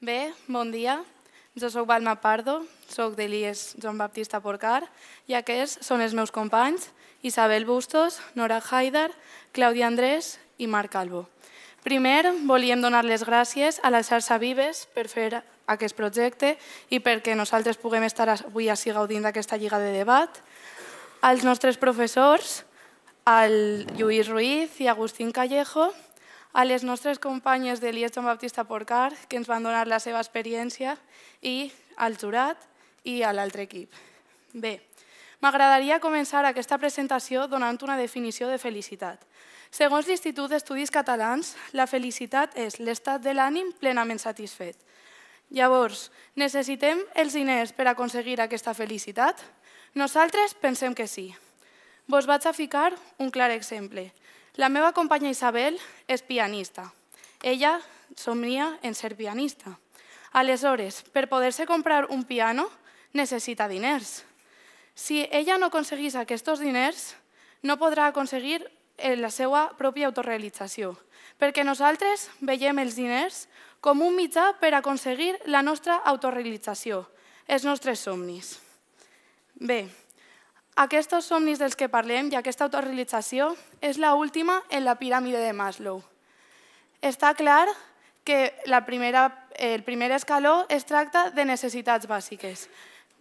Bé, bon dia. Jo sóc Balma Pardo, sóc de l'IES Joan Baptista Porcar i aquests són els meus companys Isabel Bustos, Nora Haidar, Claudi Andrés i Marc Calvo. Primer, volíem donar les gràcies a la xarxa Vives per fer aquest projecte i perquè nosaltres puguem estar avui així gaudint d'aquesta lliga de debat, als nostres professors, al Lluís Ruiz i Agustín Callejo, a les nostres companyes de l'IES Joan Baptista Porcar, que ens van donar la seva experiència, i al jurat i a l'altre equip. Bé, m'agradaria començar aquesta presentació donant una definició de felicitat. Segons l'Institut d'Estudis Catalans, la felicitat és l'estat de l'ànim plenament satisfet. Llavors, necessitem els diners per aconseguir aquesta felicitat? Nosaltres pensem que sí. Vos vaig a ficar un clar exemple. La meva companya Isabel és pianista. Ella somnia en ser pianista. Aleshores, per poder-se comprar un piano, necessita diners. Si ella no aconseguís aquests diners, no podrà aconseguir eh, la seva pròpia autorrealització, perquè nosaltres veiem els diners com un mitjà per aconseguir la nostra autorrealització, els nostres somnis. Bé, aquests somnis dels que parlem i aquesta autorrealització és la última en la piràmide de Maslow. Està clar que la primera, el primer escaló es tracta de necessitats bàsiques.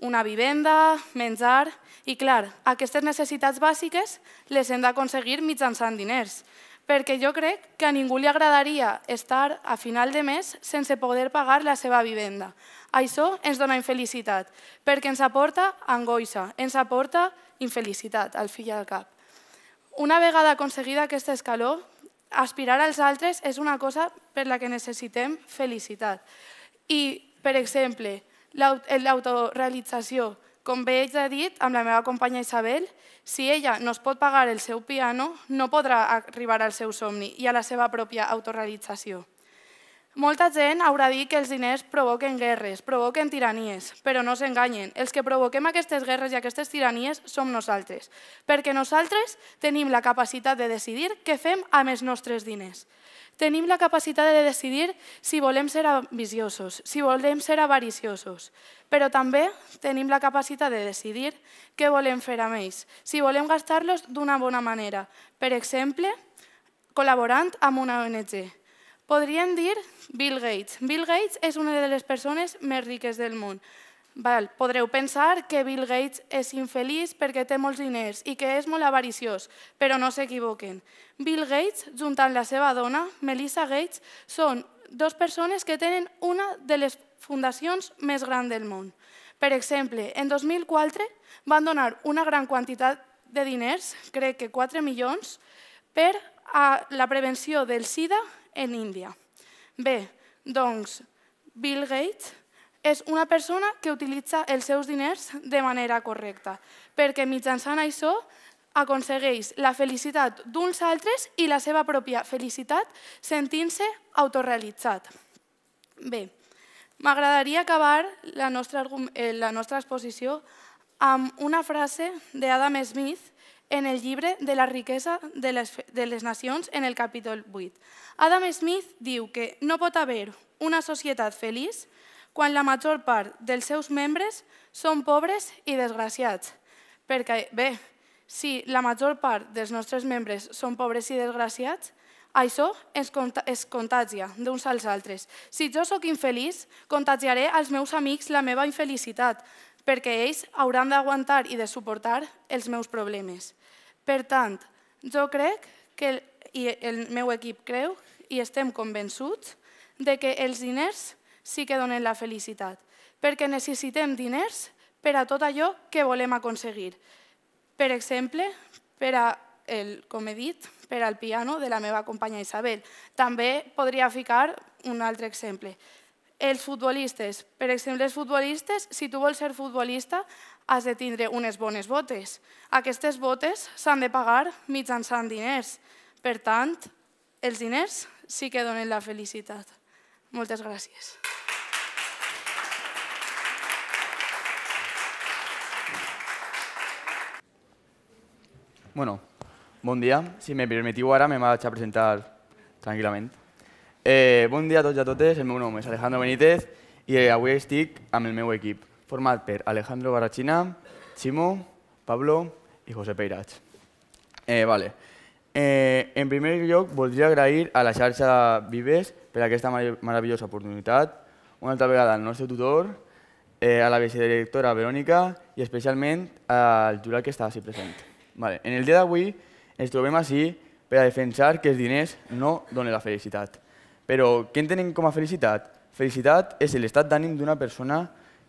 Una vivenda, menjar... I clar, aquestes necessitats bàsiques les hem d'aconseguir mitjançant diners, perquè jo crec que a ningú li agradaria estar a final de mes sense poder pagar la seva vivenda. Això ens dona infelicitat, perquè ens aporta angoixa, ens aporta infelicitat, al fill al cap. Una vegada aconseguida aquesta escaló, aspirar als altres és una cosa per la que necessitem felicitat. I, per exemple, l'autorealització, com bé ja he dit amb la meva companya Isabel, si ella no es pot pagar el seu piano, no podrà arribar al seu somni i a la seva pròpia autorealització. Molta gent haurà dit que els diners provoquen guerres, provoquen tiranies, però no s'enganyen. Els que provoquem aquestes guerres i aquestes tiranies som nosaltres, perquè nosaltres tenim la capacitat de decidir què fem amb els nostres diners. Tenim la capacitat de decidir si volem ser ambiciosos, si volem ser avariciosos, però també tenim la capacitat de decidir què volem fer amb ells, si volem gastar-los d'una bona manera, per exemple, col·laborant amb una ONG Podríem dir Bill Gates. Bill Gates és una de les persones més riques del món. Val, podreu pensar que Bill Gates és infeliç perquè té molts diners i que és molt avariciós, però no s'equivoquen. Bill Gates, junt amb la seva dona, Melissa Gates, són dos persones que tenen una de les fundacions més grans del món. Per exemple, en 2004 van donar una gran quantitat de diners, crec que 4 milions, per a la prevenció del SIDA en Índia. Bé, doncs, Bill Gates és una persona que utilitza els seus diners de manera correcta, perquè mitjançant això aconsegueix la felicitat d'uns altres i la seva pròpia felicitat sentint-se autorrealitzat. Bé, m'agradaria acabar la nostra, eh, la nostra exposició amb una frase d'Adam Smith en el llibre de la riquesa de les, de les nacions en el capítol 8. Adam Smith diu que no pot haver una societat feliç quan la major part dels seus membres són pobres i desgraciats. Perquè, bé, si la major part dels nostres membres són pobres i desgraciats, això es, contagia d'uns als altres. Si jo sóc infeliç, contagiaré als meus amics la meva infelicitat perquè ells hauran d'aguantar i de suportar els meus problemes. Per tant, jo crec que i el meu equip creu i estem convençuts de que els diners sí que donen la felicitat, perquè necessitem diners per a tot allò que volem aconseguir. Per exemple, per a el, com he dit, per al piano de la meva companya Isabel. També podria ficar un altre exemple els futbolistes. Per exemple, els futbolistes, si tu vols ser futbolista, has de tindre unes bones botes. Aquestes botes s'han de pagar mitjançant diners. Per tant, els diners sí que donen la felicitat. Moltes gràcies. Bueno, bon dia. Si me permetiu, ara me vaig a presentar tranquil·lament. Eh, bon dia a tots i a totes, el meu nom és Alejandro Benítez i eh, avui estic amb el meu equip, format per Alejandro Barrachina, Ximo, Pablo i José Peirats. Eh, vale. eh, en primer lloc, voldria agrair a la xarxa Vives per aquesta meravellosa oportunitat, una altra vegada al nostre tutor, eh, a la vicedirectora Verònica i especialment al jurat que està ací present. Vale. En el dia d'avui ens trobem ací per a defensar que els diners no donen la felicitat però què entenem com a felicitat? Felicitat és l'estat d'ànim d'una persona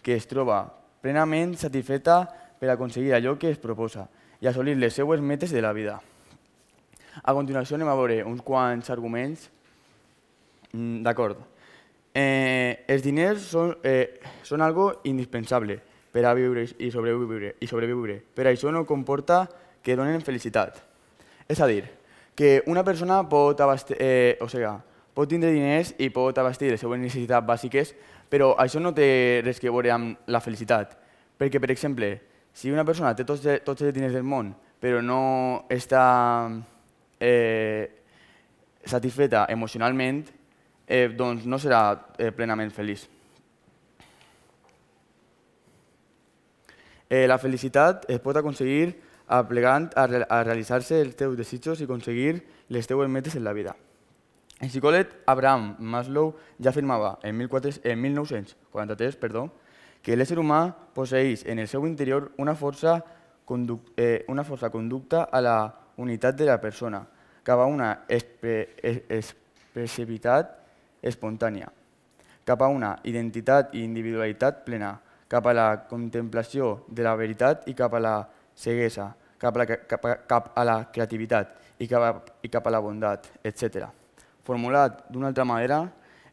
que es troba plenament satisfeta per aconseguir allò que es proposa i assolir les seues metes de la vida. A continuació anem a veure uns quants arguments. Mm, d'acord. Eh, els diners són, eh, són algo indispensable per a viure i sobreviure, i sobreviure. Per això no comporta que donen felicitat. És a dir, que una persona pot abastir, eh, o sigui, pot tindre diners i pot abastir les seues necessitats bàsiques, però això no té res que veure amb la felicitat. Perquè, per exemple, si una persona té tots, tots els diners del món, però no està eh, satisfeta emocionalment, eh, doncs no serà eh, plenament feliç. Eh, la felicitat es pot aconseguir aplegant a, a realitzar-se els teus desitjos i aconseguir les teues metes en la vida. El psicòleg Abraham Maslow ja afirmava en, 14, en 1943 perdó, que l'ésser humà posseix en el seu interior una força, eh, una força conducta a la unitat de la persona, cap a una expressivitat espontània, cap a una identitat i individualitat plena, cap a la contemplació de la veritat i cap a la ceguesa, cap a la, cap a, cap a la creativitat i cap a, i cap a la bondat, etcètera. Formulat d'una altra manera,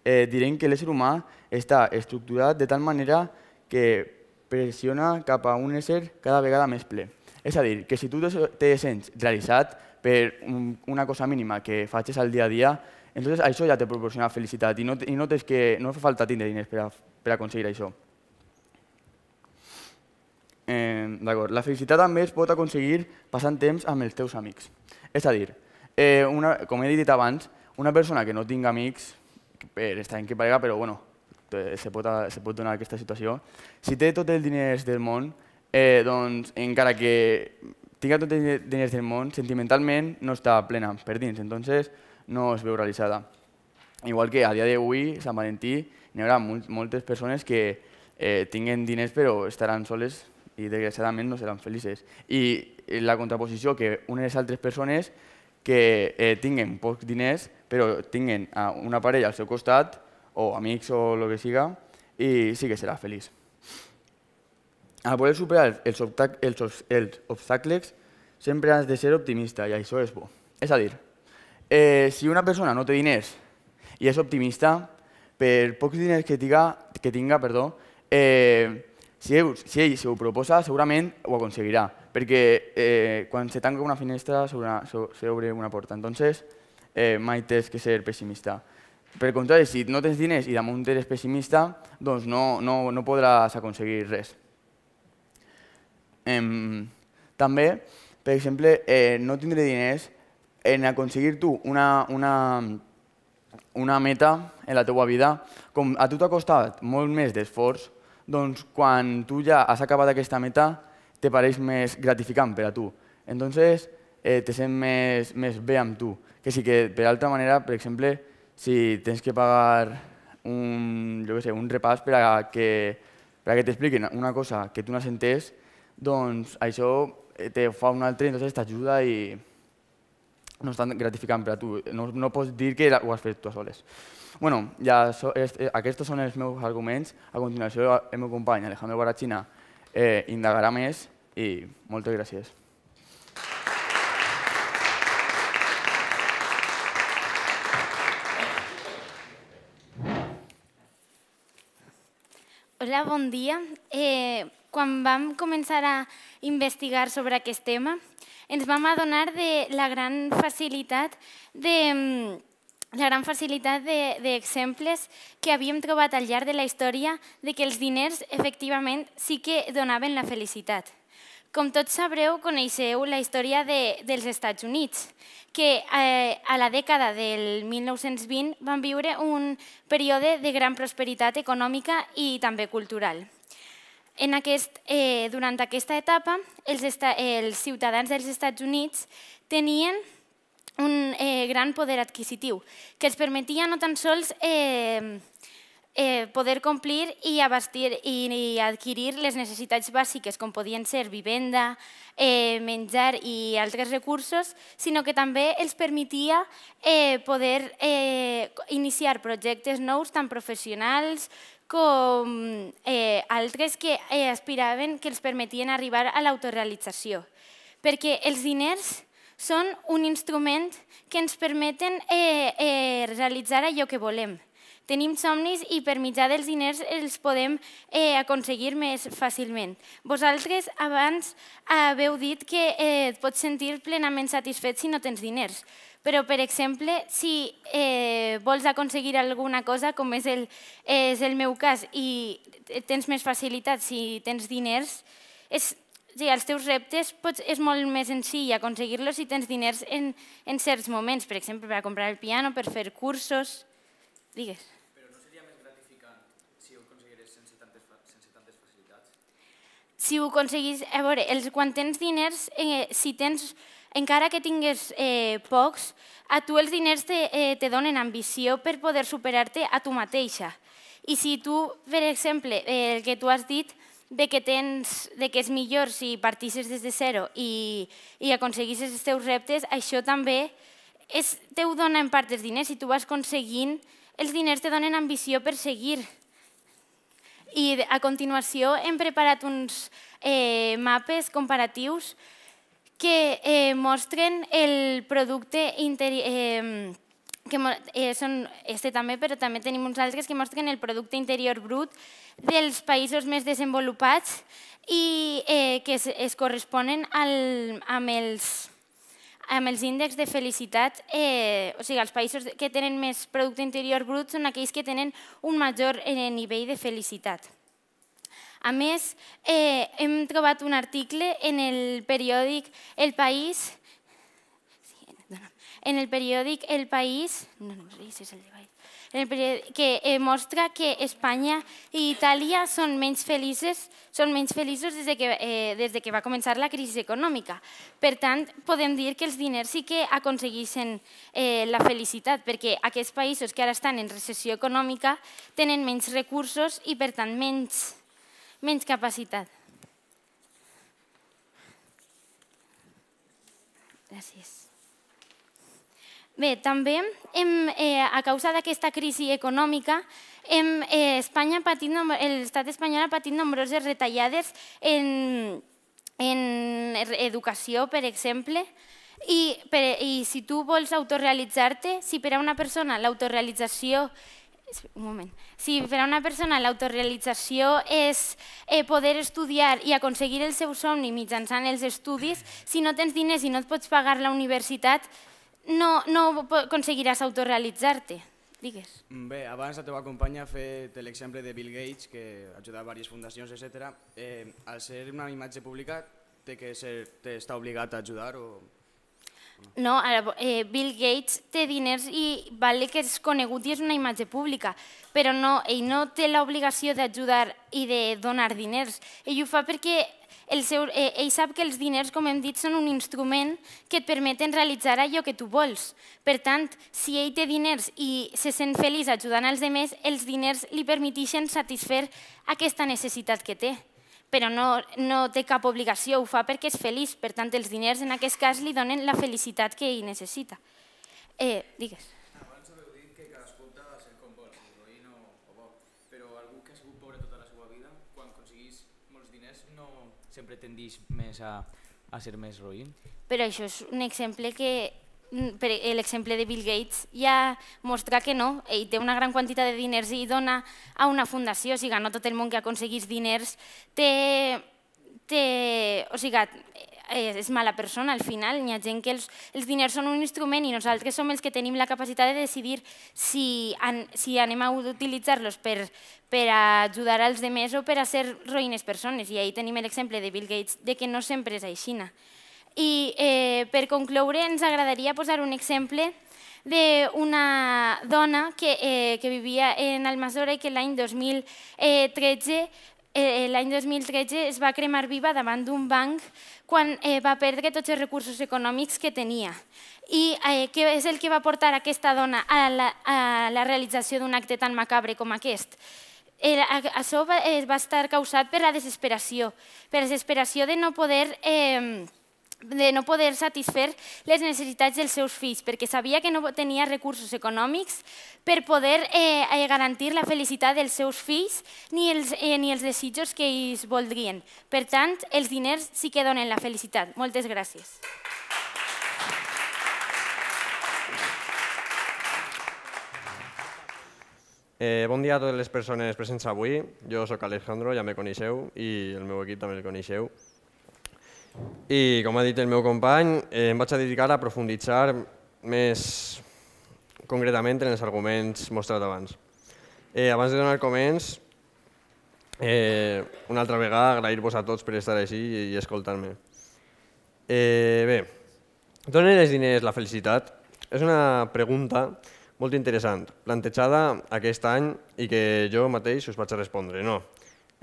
eh, direm que l'ésser humà està estructurat de tal manera que pressiona cap a un ésser cada vegada més ple. És a dir, que si tu te sents realitzat per una cosa mínima que facis al dia a dia, entonces això ja te proporciona felicitat i no, i no, que, no fa falta tindre diners per, a, per aconseguir això. Eh, D'acord, la felicitat també es pot aconseguir passant temps amb els teus amics. És a dir, eh, una, com he dit abans, una persona que no tinga amics, per estar en que parega, però bueno, se pot, se pot donar aquesta situació. Si té tot el diners del món, eh, doncs encara que tinga tot el diners del món, sentimentalment no està plena per dins, entonces no es veu realitzada. Igual que a dia d'avui, Sant Valentí, n'hi haurà moltes persones que eh, tinguen diners però estaran soles i desgraciadament no seran felices. I eh, la contraposició que unes altres persones que eh, tinguen pocs diners però tinguin eh, una parella al seu costat, o amics o el que siga, i sí que serà feliç. A poder superar els, els, els obstacles, sempre has de ser optimista, i això és bo. És a dir, eh, si una persona no té diners i és optimista, per pocs diners que tinga, que tinga perdó, eh, si, ell, si ell s'ho proposa, segurament ho aconseguirà, perquè eh, quan se tanca una finestra sobre, sobre una porta. Entonces, eh, mai tens que ser pessimista. Per contrari, si no tens diners i damunt eres pessimista, doncs no, no, no podràs aconseguir res. Em, també, per exemple, eh, no tindré diners en aconseguir tu una, una, una meta en la teua vida, com a tu t'ha costat molt més d'esforç, doncs quan tu ja has acabat aquesta meta, te pareix més gratificant per a tu. Entonces, eh, te sent més, més bé amb tu que sí que, per altra manera, per exemple, si tens que pagar un, jo sé, un repàs per a que, per a que t'expliquin una cosa que tu no has entès, doncs això eh, te fa un altre, llavors t'ajuda i no és tan gratificant per a tu. No, no pots dir que ho has fet tu a soles. bueno, ja so, eh, aquests són els meus arguments. A continuació, el meu company Alejandro Barachina eh, indagarà més i moltes gràcies. Hola, bon dia. Eh, quan vam començar a investigar sobre aquest tema, ens vam adonar de la gran facilitat de mm, la gran facilitat d'exemples de, que havíem trobat al llarg de la història de que els diners efectivament sí que donaven la felicitat. Com tots sabreu, coneixeu la història de, dels Estats Units, que eh, a la dècada del 1920 van viure un període de gran prosperitat econòmica i també cultural. En aquest, eh, durant aquesta etapa, els, els ciutadans dels Estats Units tenien un eh, gran poder adquisitiu, que els permetia no tan sols eh, eh, poder complir i abastir i, i, adquirir les necessitats bàsiques com podien ser vivenda, eh, menjar i altres recursos, sinó que també els permetia eh, poder eh, iniciar projectes nous tan professionals com eh, altres que eh, aspiraven que els permetien arribar a l'autorealització. Perquè els diners són un instrument que ens permeten realitzar allò que volem, Tenim somnis i per mitjà dels diners els podem eh, aconseguir més fàcilment. Vosaltres abans haveu dit que eh, et pots sentir plenament satisfet si no tens diners, però, per exemple, si eh, vols aconseguir alguna cosa, com és el, és el meu cas, i tens més facilitat si tens diners, és, sigui, els teus reptes pots, és molt més senzill aconseguir-los si tens diners en, en certs moments, per exemple, per comprar el piano, per fer cursos... Digues. Però no seria més gratificant si ho aconseguirés sense tantes, sense tantes facilitats? Si ho aconseguís... A veure, els, quan tens diners, eh, si tens, encara que tingues eh, pocs, a tu els diners te, eh, te donen ambició per poder superar-te a tu mateixa. I si tu, per exemple, eh, el que tu has dit, de que, tens, de que és millor si partisses des de zero i, i aconseguissis els teus reptes, això també és, te ho dona en part els diners i tu vas aconseguint els diners te donen ambició per seguir. I a continuació hem preparat uns eh, mapes comparatius que eh, mostren el producte interi... Eh, que eh, són este també, però també tenim uns altres que mostren el producte interior brut dels països més desenvolupats i eh, que es, es corresponen al, amb els amb els índexs de felicitat, eh, o sigui, els països que tenen més producte interior brut són aquells que tenen un major eh, nivell de felicitat. A més, eh, hem trobat un article en el periòdic El País, en el periòdic El País, no, no, és el de que eh, mostra que Espanya i Itàlia són menys felices, són menys feliços des de que, eh, des de que va començar la crisi econòmica. Per tant, podem dir que els diners sí que aconsegueixen eh, la felicitat, perquè aquests països que ara estan en recessió econòmica tenen menys recursos i, per tant, menys, menys capacitat. Gràcies. Bé, també hem, eh, a causa d'aquesta crisi econòmica, hem, eh, Espanya patit, l'estat espanyol ha patit nombroses retallades en, en educació, per exemple, i, per, i si tu vols autorrealitzar-te, si per a una persona l'autorealització un moment. Si per a una persona l'autorealització és eh, poder estudiar i aconseguir el seu somni mitjançant els estudis, si no tens diners i no et pots pagar la universitat, no, no aconseguiràs autorrealitzar-te. Digues. Bé, abans la teva companya ha fet l'exemple de Bill Gates, que ajudat a diverses fundacions, etc. Eh, al ser una imatge pública, té que ser, està obligat a ajudar o no, ara, eh, Bill Gates té diners i vale que és conegut i és una imatge pública, però no, ell no té l'obligació d'ajudar i de donar diners. Ell ho fa perquè el seu, eh, ell sap que els diners, com hem dit, són un instrument que et permeten realitzar allò que tu vols. Per tant, si ell té diners i se sent feliç ajudant als altres, els diners li permetixen satisfer aquesta necessitat que té però no, no té cap obligació, ho fa perquè és feliç. Per tant, els diners en aquest cas li donen la felicitat que ell necessita. Eh, digues. que ser o però algú que ha pobre tota la seva vida, quan molts diners, no sempre tendís més a, a ser més roïn? Però això és un exemple que Mm, per e, l'exemple de Bill Gates, ja mostra que no, ell té una gran quantitat de diners i dona a una fundació, o sigui, no tot el món que aconseguís diners té, té o sigui, eh, és mala persona al final, hi ha gent que els, els diners són un instrument i nosaltres som els que tenim la capacitat de decidir si, an, si anem a utilitzar-los per, per ajudar als altres o per a ser roïnes persones. I ahir tenim l'exemple de Bill Gates de que no sempre és aixina. I eh, per concloure ens agradaria posar un exemple d'una dona que, eh, que vivia en Almasora i que l'any 2013 eh, l'any 2013 es va cremar viva davant d'un banc quan eh, va perdre tots els recursos econòmics que tenia. I eh, què és el que va portar aquesta dona a la, a la realització d'un acte tan macabre com aquest? El, això va, eh, va estar causat per la desesperació, per la desesperació de no poder... Eh, de no poder satisfer les necessitats dels seus fills, perquè sabia que no tenia recursos econòmics per poder eh, eh, garantir la felicitat dels seus fills ni els, eh, ni els desitjos que ells voldrien. Per tant, els diners sí que donen la felicitat. Moltes gràcies. Eh, bon dia a totes les persones presents avui. Jo sóc Alejandro, ja me coneixeu, i el meu equip també el coneixeu. I, com ha dit el meu company, eh, em vaig a dedicar a profunditzar més concretament en els arguments mostrats abans. Eh, abans de donar comens, eh, una altra vegada agrair-vos a tots per estar així i, i escoltar-me. Eh, bé, d'on els diners la felicitat? És una pregunta molt interessant, plantejada aquest any i que jo mateix us vaig a respondre. No,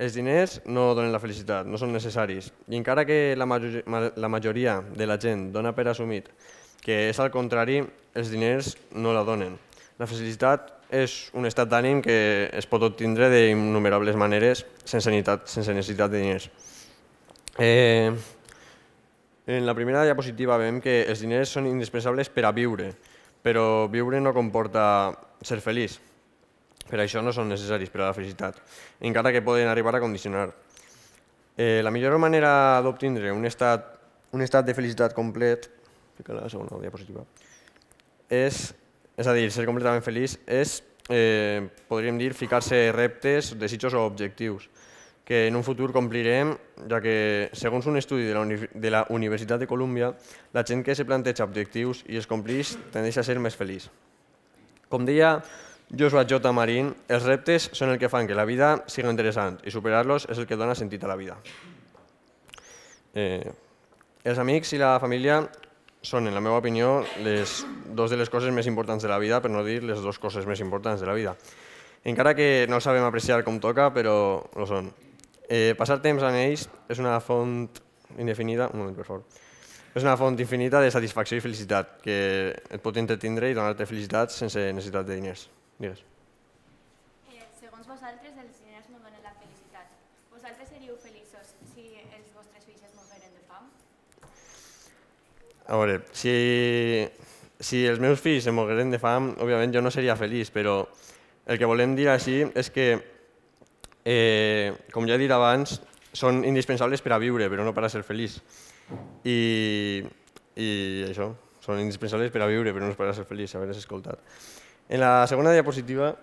els diners no donen la felicitat, no són necessaris. I encara que la, major la majoria de la gent dona per assumit que és al contrari, els diners no la donen. La felicitat és un estat d'ànim que es pot obtindre d'innumerables maneres sense necessitat, sense necessitat de diners. Eh, en la primera diapositiva veiem que els diners són indispensables per a viure, però viure no comporta ser feliç. Per això no són necessaris per a la felicitat, encara que poden arribar a condicionar. Eh, la millor manera d'obtindre un, estat, un estat de felicitat complet la segona diapositiva, és, és a dir, ser completament feliç és, eh, podríem dir, ficar-se reptes, desitjos o objectius que en un futur complirem, ja que, segons un estudi de la, Uni de la Universitat de Colúmbia, la gent que se planteja objectius i es complix tendeix a ser més feliç. Com deia Joshua J. Marín, els reptes són el que fan que la vida sigui interessant i superar-los és el que dona sentit a la vida. Eh, els amics i la família són, en la meva opinió, les dos de les coses més importants de la vida, per no dir les dues coses més importants de la vida. Encara que no sabem apreciar com toca, però ho són. Eh, passar temps amb ells és una font indefinida... Un moment, per favor. És una font infinita de satisfacció i felicitat, que et pot entretindre i donar-te felicitat sense necessitat de diners. Digues. Eh, segons vosaltres, els diners no donen la felicitat. Vosaltres seríeu feliços si els vostres fills es moveren de fam? A veure, si, si els meus fills se morreren de fam, òbviament jo no seria feliç, però el que volem dir així és que, eh, com ja he dit abans, són indispensables per a viure, però no per a ser feliç. I, i això, són indispensables per a viure, però no per a ser feliç, haver-les escoltat. En la segona diapositiva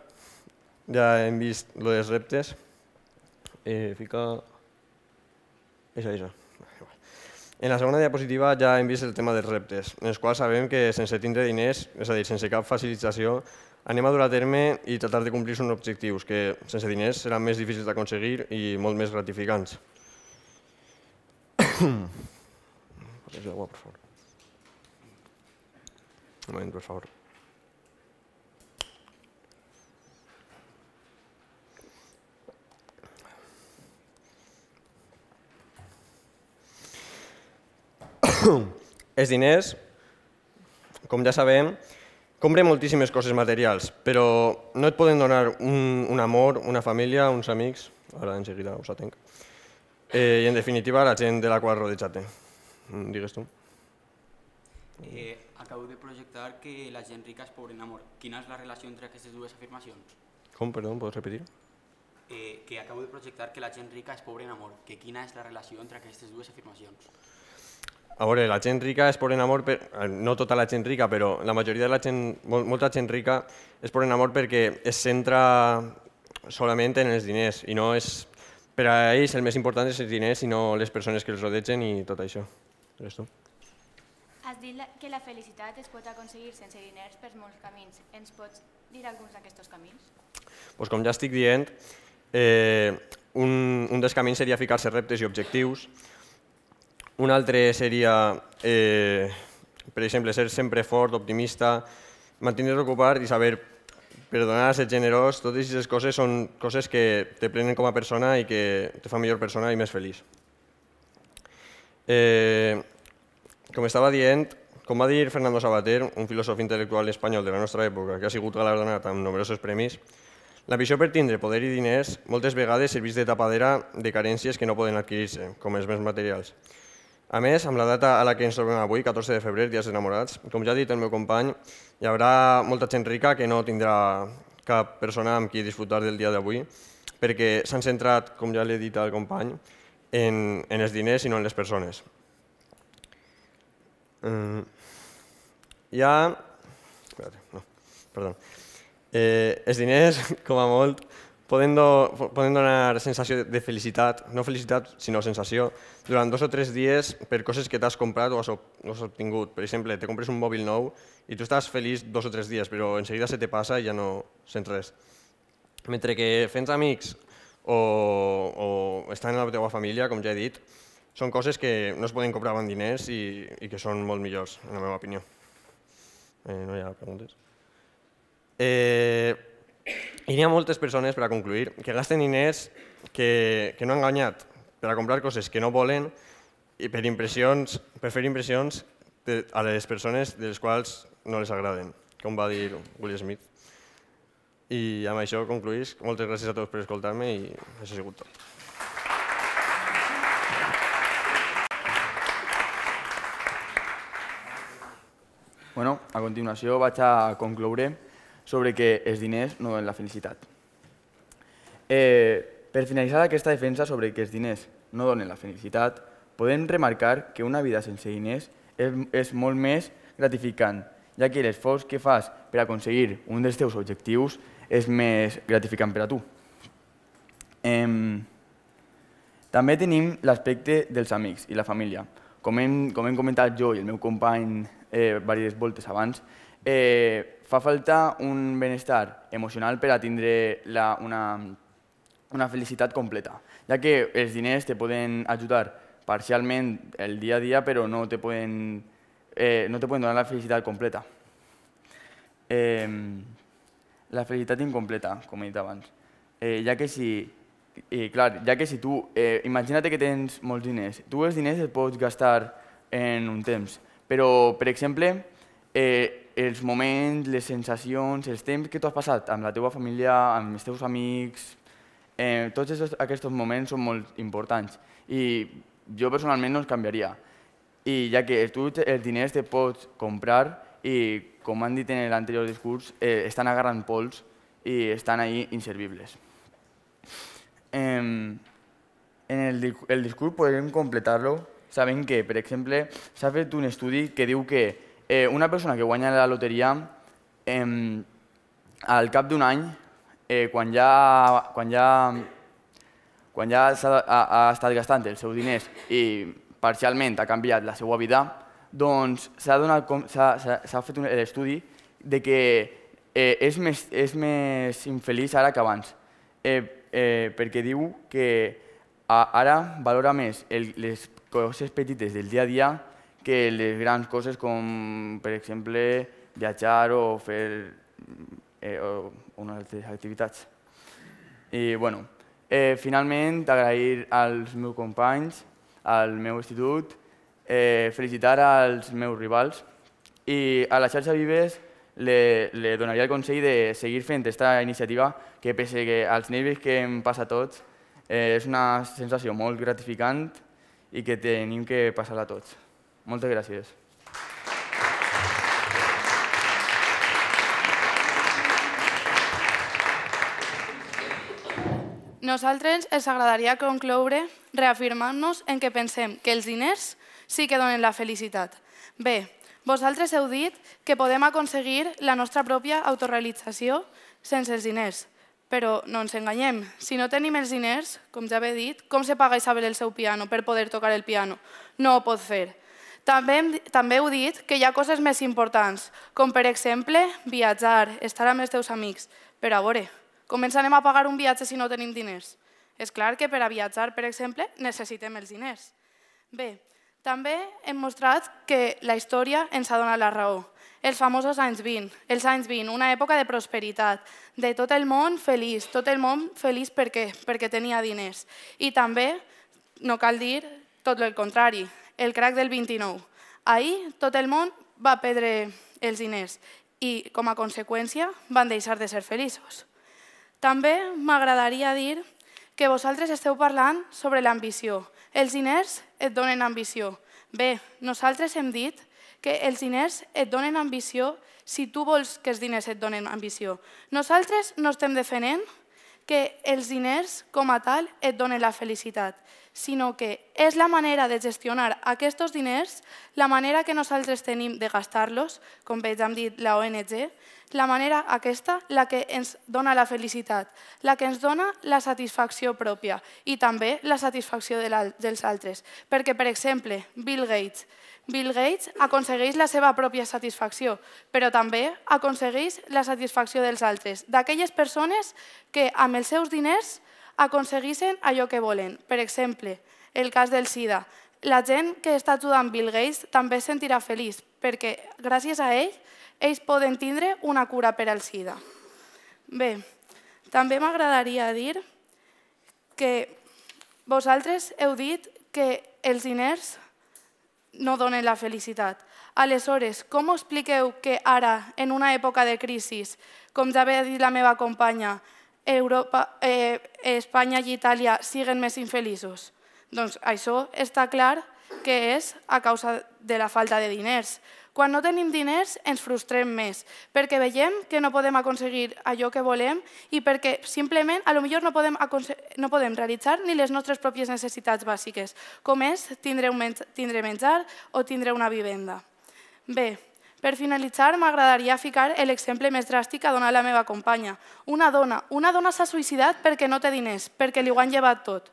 ja hem vist lo dels reptes. Eh, fica... Això, això. En la segona diapositiva ja hem vist el tema dels reptes, en els quals sabem que sense tindre diners, és a dir, sense cap facilitació, anem a dur a terme i tratar de complir uns objectius que sense diners seran més difícils d'aconseguir i molt més gratificants. Un moment, per favor. els diners, com ja sabem, compren moltíssimes coses materials, però no et poden donar un, un amor, una família, uns amics... Ara en seguida us atenc. Eh, I en definitiva, la gent de la qual rodejate. Eh? te mm, Digues tu. Eh, acabo de projectar que la gent rica és pobre en amor. Quina és la relació entre aquestes dues afirmacions? Com, perdó, pots repetir? Eh, que acabo de projectar que la gent rica és pobre en amor. Que quina és la relació entre aquestes dues afirmacions? A veure, la gent rica es por en amor, per, eh, no tota la gent rica, però la majoria de la gent, molta gent rica es por en amor perquè es centra solament en els diners i no és, per a ells el més important és els diners i no les persones que els rodegen i tot això. Resto. Has dit que la felicitat es pot aconseguir sense diners per molts camins. Ens pots dir alguns d'aquests camins? Pues com ja estic dient, eh, un, un dels camins seria ficar-se reptes i objectius, un altre seria, eh, per exemple, ser sempre fort, optimista, mantenir ocupat i saber perdonar, ser generós, totes aquestes coses són coses que te prenen com a persona i que te fa millor persona i més feliç. Eh, com estava dient, com va dir Fernando Sabater, un filòsof intel·lectual espanyol de la nostra època, que ha sigut galardonat amb nombrosos premis, la visió per tindre poder i diners moltes vegades serveix de tapadera de carències que no poden adquirir-se, com els béns materials. A més, amb la data a la que ens trobem avui, 14 de febrer, Dies Enamorats, com ja ha dit el meu company, hi haurà molta gent rica que no tindrà cap persona amb qui disfrutar del dia d'avui, perquè s'han centrat, com ja l'he dit al company, en, en els diners i no en les persones. Mm. Hi ha... no, perdó. Eh, els diners, com a molt, podent, podent donar sensació de felicitat, no felicitat, sinó sensació, durant dos o tres dies per coses que t'has comprat o has, o has obtingut. Per exemple, te compres un mòbil nou i tu estàs feliç dos o tres dies, però en seguida se te passa i ja no sents res. Mentre que fent amics o, o estar en la teva família, com ja he dit, són coses que no es poden comprar amb diners i, i que són molt millors, en la meva opinió. Eh, no hi ha preguntes? Eh, i n'hi ha moltes persones, per a concluir, que gasten diners que, que no han guanyat per a comprar coses que no volen i per, impressions, per fer impressions de, a les persones de les quals no les agraden, com va dir Will Smith. I amb això concluís. Moltes gràcies a tots per escoltar-me i això ha sigut tot. Bueno, a continuació vaig a concloure sobre que els diners no donen la felicitat. Eh, per finalitzar aquesta defensa sobre que els diners no donen la felicitat, podem remarcar que una vida sense diners és, és molt més gratificant, ja que l'esforç que fas per aconseguir un dels teus objectius és més gratificant per a tu. Eh, també tenim l'aspecte dels amics i la família. Com hem, com hem comentat jo i el meu company eh, diverses voltes abans, eh, Fa falta un benestar emocional per a tindre la, una, una felicitat completa, ja que els diners te poden ajudar parcialment el dia a dia, però no te poden, eh, no te poden donar la felicitat completa. Eh, la felicitat incompleta, com he dit abans. Eh, ja que si, eh, clar, ja que si tu, eh, imagina't que tens molts diners, tu els diners els pots gastar en un temps, però, per exemple, eh, els moments, les sensacions, els temps que tu has passat amb la teva família, amb els teus amics... Eh, tots aquests moments són molt importants i jo personalment no els canviaria. I ja que tu els diners te pots comprar i, com han dit en l'anterior discurs, eh, estan agarrant pols i estan ahí inservibles. Eh, en el, el discurs podem completar-lo sabent que, per exemple, s'ha fet un estudi que diu que eh, una persona que guanya la loteria, eh, al cap d'un any, eh, quan ja, quan ja, quan ja ha, ha, estat gastant els seus diners i parcialment ha canviat la seva vida, doncs s'ha fet un, l'estudi de que eh, és, més, és més infeliç ara que abans, eh, eh, perquè diu que ara valora més el, les coses petites del dia a dia que les grans coses com, per exemple, viatjar o fer eh, o unes altres activitats. I, bueno, eh, finalment, agrair als meus companys, al meu institut, eh, felicitar als meus rivals i a la xarxa Vives le, le donaria el consell de seguir fent aquesta iniciativa que, pese que als nivells que passa a tots, eh, és una sensació molt gratificant i que tenim que passar-la tots. Moltes gràcies. Nosaltres ens agradaria concloure reafirmant-nos en que pensem que els diners sí que donen la felicitat. Bé, vosaltres heu dit que podem aconseguir la nostra pròpia autorrealització sense els diners. Però no ens enganyem, si no tenim els diners, com ja he dit, com se paga Isabel el seu piano per poder tocar el piano? No ho pot fer. També, hem, també heu dit que hi ha coses més importants, com per exemple viatjar, estar amb els teus amics. Però a veure, com ens anem a pagar un viatge si no tenim diners? És clar que per a viatjar, per exemple, necessitem els diners. Bé, també hem mostrat que la història ens ha donat la raó. Els famosos anys 20, els anys 20, una època de prosperitat, de tot el món feliç, tot el món feliç per què? Perquè tenia diners. I també, no cal dir, tot el contrari, el crac del 29. Ahir tot el món va perdre els diners i, com a conseqüència, van deixar de ser feliços. També m'agradaria dir que vosaltres esteu parlant sobre l'ambició. Els diners et donen ambició. Bé, nosaltres hem dit que els diners et donen ambició si tu vols que els diners et donen ambició. Nosaltres no estem defenent que els diners, com a tal, et donen la felicitat, sinó que és la manera de gestionar aquests diners, la manera que nosaltres tenim de gastar-los, com bé ja hem dit la ONG, la manera aquesta la que ens dona la felicitat, la que ens dona la satisfacció pròpia i també la satisfacció de la, dels altres. Perquè, per exemple, Bill Gates. Bill Gates aconsegueix la seva pròpia satisfacció, però també aconsegueix la satisfacció dels altres, d'aquelles persones que amb els seus diners aconseguissin allò que volen. Per exemple, el cas del SIDA. La gent que està ajudant Bill Gates també es sentirà feliç, perquè gràcies a ell, ells poden tindre una cura per al SIDA. Bé, també m'agradaria dir que vosaltres heu dit que els diners no donen la felicitat. Aleshores, com expliqueu que ara, en una època de crisi, com ja havia dit la meva companya, Europa, eh, Espanya i Itàlia siguen més infeliços? Doncs això està clar que és a causa de la falta de diners. Quan no tenim diners ens frustrem més, perquè veiem que no podem aconseguir allò que volem i perquè simplement a lo millor no podem, no podem realitzar ni les nostres pròpies necessitats bàsiques, com és tindre, un men tindre menjar o tindre una vivenda. Bé, per finalitzar, m'agradaria ficar l'exemple més dràstic que dona la meva companya. Una dona, una dona s'ha suïcidat perquè no té diners, perquè li ho han llevat tot.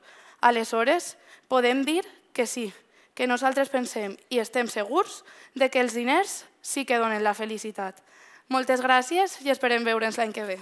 Aleshores, podem dir que sí, que nosaltres pensem i estem segurs de que els diners sí que donen la felicitat. Moltes gràcies i esperem veure'ns l'any que ve.